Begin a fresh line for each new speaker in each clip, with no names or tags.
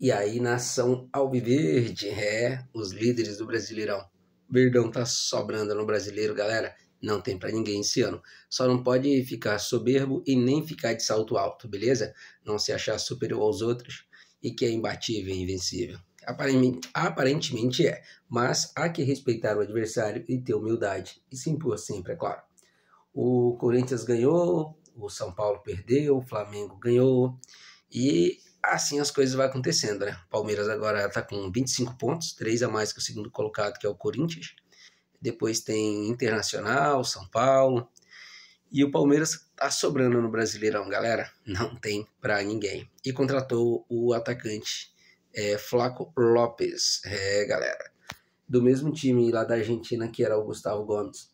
E aí, nação Alviverde, é, os líderes do Brasileirão. Verdão tá sobrando no brasileiro, galera. Não tem para ninguém esse ano. Só não pode ficar soberbo e nem ficar de salto alto, beleza? Não se achar superior aos outros e que é imbatível e invencível. Aparentemente, é, mas há que respeitar o adversário e ter humildade e se impor sempre, é claro. O Corinthians ganhou, o São Paulo perdeu, o Flamengo ganhou e assim as coisas vão acontecendo, né? O Palmeiras agora está com 25 pontos, 3 a mais que o segundo colocado, que é o Corinthians. Depois tem Internacional, São Paulo. E o Palmeiras tá sobrando no Brasileirão, galera. Não tem para ninguém. E contratou o atacante é, Flaco Lopes. É, galera. Do mesmo time lá da Argentina que era o Gustavo Gomes.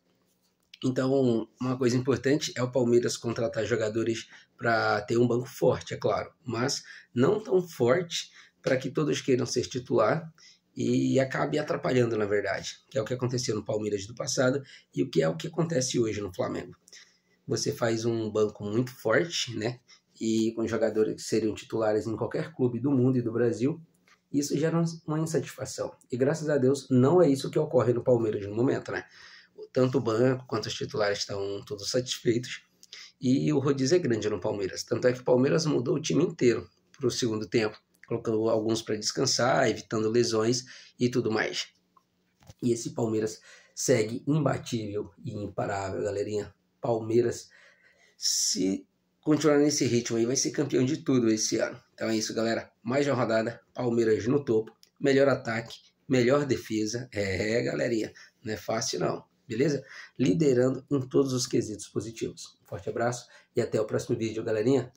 Então, uma coisa importante é o Palmeiras contratar jogadores para ter um banco forte, é claro, mas não tão forte para que todos queiram ser titular e acabe atrapalhando, na verdade, que é o que aconteceu no Palmeiras do passado e o que é o que acontece hoje no Flamengo. Você faz um banco muito forte, né? E com jogadores que seriam titulares em qualquer clube do mundo e do Brasil, isso gera uma insatisfação. E graças a Deus, não é isso que ocorre no Palmeiras no momento, né? tanto o banco quanto os titulares estão todos satisfeitos. E o rodízio é grande no Palmeiras. Tanto é que o Palmeiras mudou o time inteiro para o segundo tempo, colocando alguns para descansar, evitando lesões e tudo mais. E esse Palmeiras segue imbatível e imparável, galerinha. Palmeiras, se continuar nesse ritmo aí, vai ser campeão de tudo esse ano. Então é isso, galera. Mais uma rodada, Palmeiras no topo, melhor ataque, melhor defesa. É, galerinha, não é fácil não beleza? Liderando em todos os quesitos positivos. Um forte abraço e até o próximo vídeo, galerinha!